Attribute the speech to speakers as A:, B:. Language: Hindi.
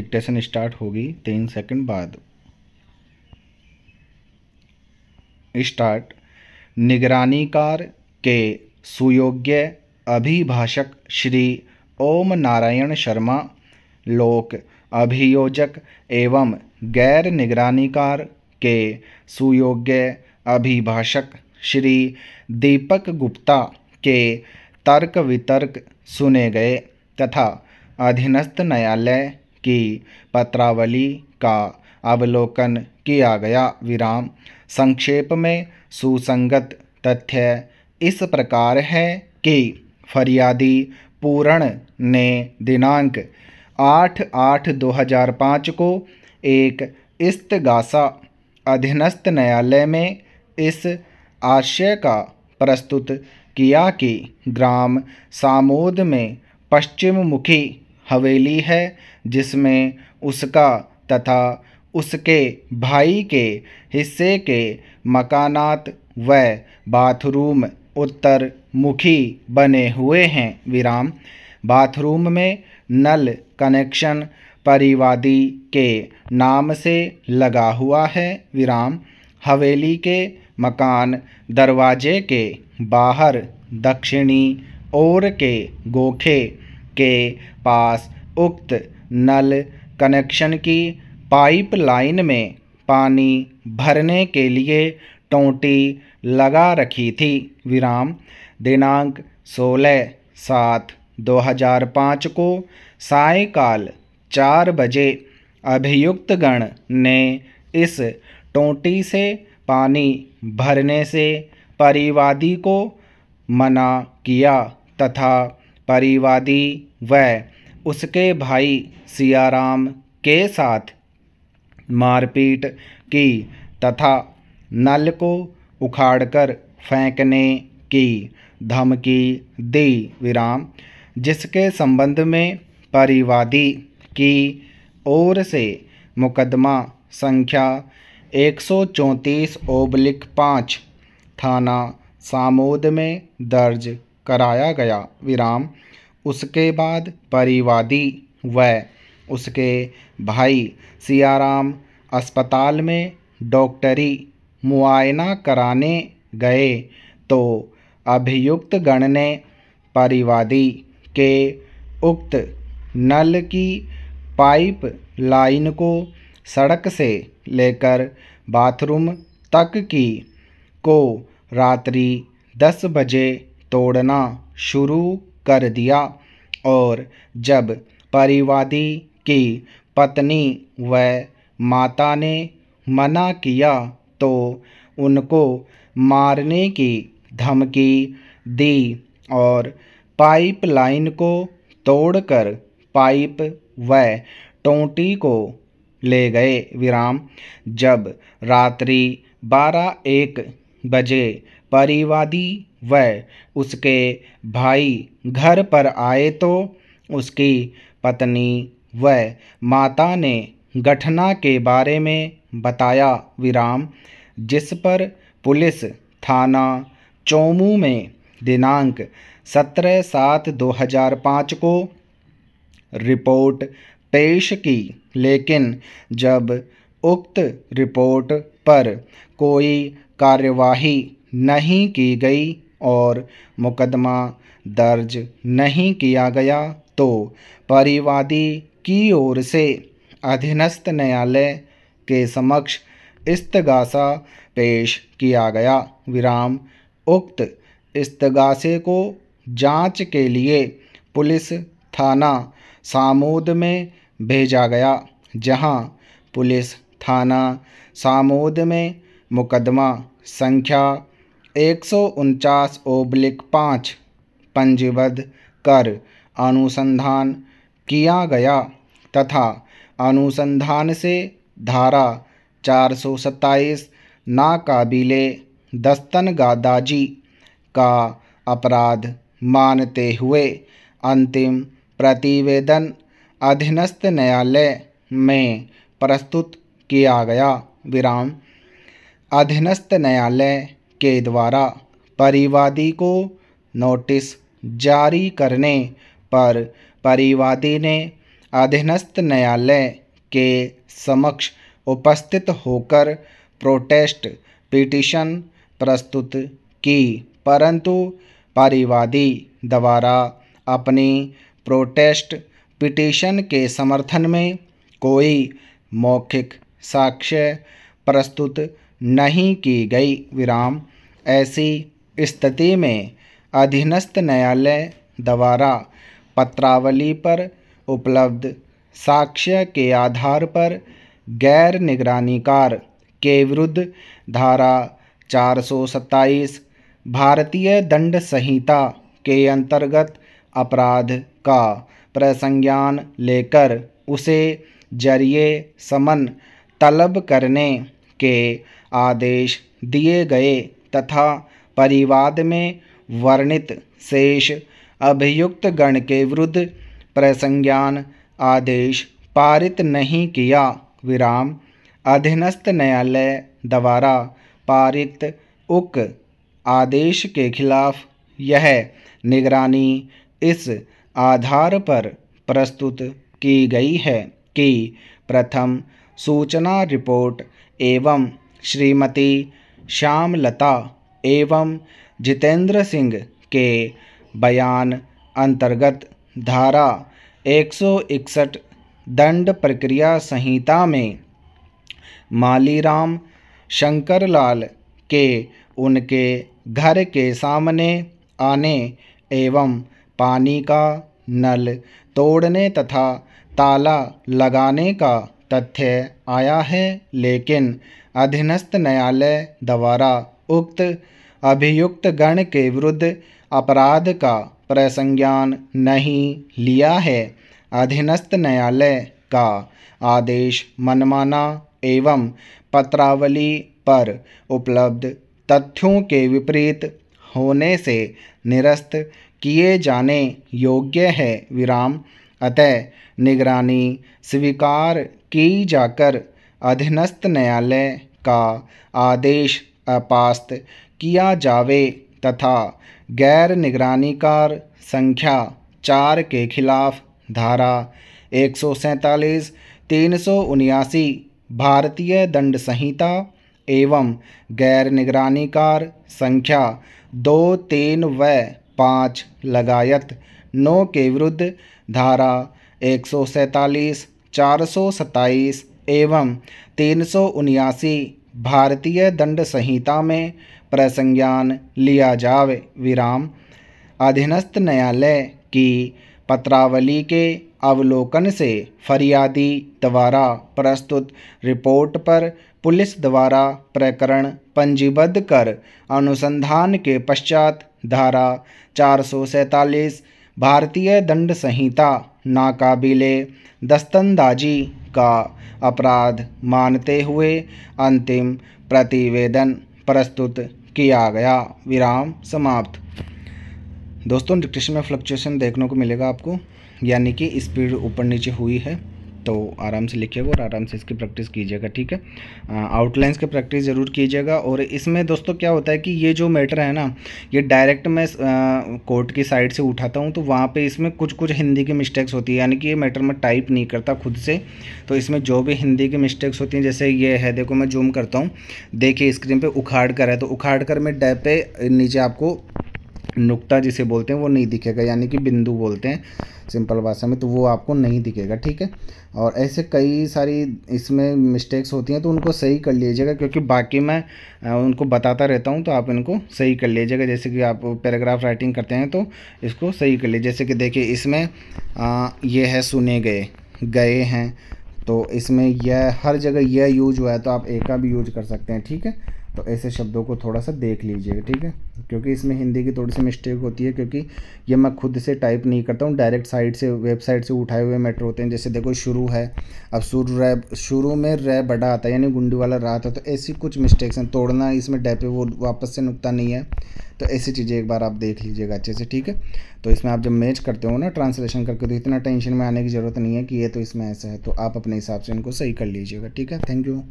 A: डिक्टेशन स्टार्ट होगी तीन सेकंड बाद स्टार्ट निगरानीकार के सुयोग्य अभिभाषक श्री ओम नारायण शर्मा लोक अभियोजक एवं गैर निगरानीकार के सुयोग्य अभिभाषक श्री दीपक गुप्ता के तर्क वितर्क सुने गए तथा अधीनस्थ न्यायालय की पत्रावली का अवलोकन किया गया विराम संक्षेप में सुसंगत तथ्य इस प्रकार है कि फरियादी पूरण ने दिनांक आठ आठ दो हज़ार पाँच को एक इस्तगासा अधीनस्थ न्यायालय में इस आशय का प्रस्तुत किया कि ग्राम सामोद में पश्चिम मुखी हवेली है जिसमें उसका तथा उसके भाई के हिस्से के मकानात व बाथरूम उत्तर मुखी बने हुए हैं विराम बाथरूम में नल कनेक्शन परिवादी के नाम से लगा हुआ है विराम हवेली के मकान दरवाजे के बाहर दक्षिणी ओर के गोखे के पास उक्त नल कनेक्शन की पाइपलाइन में पानी भरने के लिए टोंटी लगा रखी थी विराम दिनांक 16 सात 2005 को सायकाल चार बजे अभियुक्तगण ने इस टोंटी से पानी भरने से परिवादी को मना किया तथा परिवादी व उसके भाई सियाराम के साथ मारपीट की तथा नल को उखाड़कर फेंकने की धमकी दी विराम जिसके संबंध में परिवादी की ओर से मुकदमा संख्या एक सौ चौंतीस ओबलिक पाँच थाना सामोद में दर्ज कराया गया विराम उसके बाद परिवादी व उसके भाई सियाराम अस्पताल में डॉक्टरी मुआयना कराने गए तो अभियुक्त गण ने परिवादी के उक्त नल की पाइप लाइन को सड़क से लेकर बाथरूम तक की को रात्रि दस बजे तोड़ना शुरू कर दिया और जब परिवादी की पत्नी व माता ने मना किया तो उनको मारने की धमकी दी और पाइपलाइन को तोड़कर पाइप व टोंटी को ले गए विराम जब रात्रि बारह एक बजे परिवादी व उसके भाई घर पर आए तो उसकी पत्नी व माता ने घटना के बारे में बताया विराम जिस पर पुलिस थाना चोमू में दिनांक सत्रह सात दो हज़ार पाँच को रिपोर्ट पेश की लेकिन जब उक्त रिपोर्ट पर कोई कार्यवाही नहीं की गई और मुकदमा दर्ज नहीं किया गया तो परिवादी की ओर से अधीनस्थ न्यायालय के समक्ष इस्तगासा पेश किया गया विराम उक्त इस्तगासे को जांच के लिए पुलिस थाना सामोद में भेजा गया जहां पुलिस थाना सामोद में मुकदमा संख्या एक सौ उनचास ओब्लिक पाँच पंजीबद्ध कर अनुसंधान किया गया तथा अनुसंधान से धारा चार सौ सत्ताईस नाकाबिले दस्तनगादाजी का अपराध मानते हुए अंतिम प्रतिवेदन अधीनस्थ न्यायालय में प्रस्तुत किया गया विराम अधीनस्थ न्यायालय के द्वारा परिवादी को नोटिस जारी करने पर परिवादी ने अधीनस्थ न्यायालय के समक्ष उपस्थित होकर प्रोटेस्ट पिटिशन प्रस्तुत की परंतु परिवादी द्वारा अपनी प्रोटेस्ट पिटिशन के समर्थन में कोई मौखिक साक्ष्य प्रस्तुत नहीं की गई विराम ऐसी स्थिति में अधीनस्थ न्यायालय द्वारा पत्रावली पर उपलब्ध साक्ष्य के आधार पर गैर निगरानीकार के विरुद्ध धारा 427 भारतीय दंड संहिता के अंतर्गत अपराध का प्रसंज्ञान लेकर उसे जरिए समन तलब करने के आदेश दिए गए तथा परिवाद में वर्णित शेष अभियुक्तगण के विरुद्ध प्रसंज्ञान आदेश पारित नहीं किया विराम अधीनस्थ न्यायालय द्वारा पारित उक आदेश के खिलाफ यह निगरानी इस आधार पर प्रस्तुत की गई है कि प्रथम सूचना रिपोर्ट एवं श्रीमती श्यामलता एवं जितेंद्र सिंह के बयान अंतर्गत धारा एक सौ इकसठ दंड प्रक्रिया संहिता में मालीराम शंकरलाल के उनके घर के सामने आने एवं पानी का नल तोड़ने तथा ताला लगाने का तथ्य आया है लेकिन अधीनस्थ न्यायालय द्वारा उक्त अभियुक्तगण के विरुद्ध अपराध का प्रसंज्ञान नहीं लिया है अधीनस्थ न्यायालय का आदेश मनमाना एवं पत्रावली पर उपलब्ध तथ्यों के विपरीत होने से निरस्त किए जाने योग्य है विराम अतः निगरानी स्वीकार की जाकर अधीनस्थ न्यायालय का आदेश अपास्त किया जावे तथा गैर निगरानीकार संख्या चार के खिलाफ धारा एक सौ सैंतालीस तीन सौ उन्यासी भारतीय दंड संहिता एवं गैर निगरानीकार संख्या दो तीन व पाँच लगायत नौ के विरुद्ध धारा एक सौ सैंतालीस चार सौ सत्ताईस एवं तीन सौ उन्यासी भारतीय दंड संहिता में प्रसंज्ञान लिया जावे विराम अधीनस्थ न्यायालय की पत्रावली के अवलोकन से फरियादी द्वारा प्रस्तुत रिपोर्ट पर पुलिस द्वारा प्रकरण पंजीबद्ध कर अनुसंधान के पश्चात धारा चार भारतीय दंड संहिता नाकाबिले दस्तंदाजी का अपराध मानते हुए अंतिम प्रतिवेदन प्रस्तुत किया गया विराम समाप्त दोस्तों डिक्टेशन में फ्लक्चुएशन देखने को मिलेगा आपको यानी कि स्पीड ऊपर नीचे हुई है तो आराम से लिखिएगा और आराम से इसकी प्रैक्टिस कीजिएगा ठीक है आउटलाइंस की प्रैक्टिस ज़रूर कीजिएगा और इसमें दोस्तों क्या होता है कि ये जो मैटर है ना ये डायरेक्ट मैं कोर्ट की साइड से उठाता हूँ तो वहाँ पे इसमें कुछ कुछ हिंदी की मिस्टेक्स होती है यानी कि ये मैटर मैं टाइप नहीं करता खुद से तो इसमें जो भी हिंदी की मिस्टेक्स होती हैं जैसे ये है देखो मैं जूम करता हूँ देखिए स्क्रीन पर उखाड़ कर है तो उखाड़ कर मैं डे पे नीचे आपको नुक्ता जिसे बोलते हैं वो नहीं दिखेगा यानी कि बिंदु बोलते हैं सिंपल भाषा में तो वो आपको नहीं दिखेगा ठीक है और ऐसे कई सारी इसमें मिस्टेक्स होती हैं तो उनको सही कर लीजिएगा क्योंकि बाकी मैं उनको बताता रहता हूँ तो आप इनको सही कर लीजिएगा जैसे कि आप पैराग्राफ राइटिंग करते हैं तो इसको सही कर लीजिए जैसे कि देखिए इसमें यह है सुने गए गए हैं तो इसमें यह हर जगह यह यूज हुआ है तो आप एक का भी यूज कर सकते हैं ठीक है तो ऐसे शब्दों को थोड़ा सा देख लीजिएगा ठीक है क्योंकि इसमें हिंदी की थोड़ी सी मिस्टेक होती है क्योंकि ये मैं खुद से टाइप नहीं करता हूँ डायरेक्ट साइट से वेबसाइट से उठाए हुए मैटर होते हैं जैसे देखो शुरू है अब शुरू रह शुरू में रै बड़ा आता है यानी गुंडी वाला रहा था तो ऐसी कुछ मिस्टेक्स हैं तोड़ना इसमें डैपे वो वापस से नुकता नहीं है तो ऐसी चीज़ें एक बार आप देख लीजिएगा अच्छे से ठीक है तो इसमें आप जब मैच करते हो ना ट्रांसलेशन करके तो इतना टेंशन में आने की ज़रूरत नहीं है कि ये तो इसमें ऐसा है तो आप अपने हिसाब से इनको सही कर लीजिएगा ठीक है थैंक यू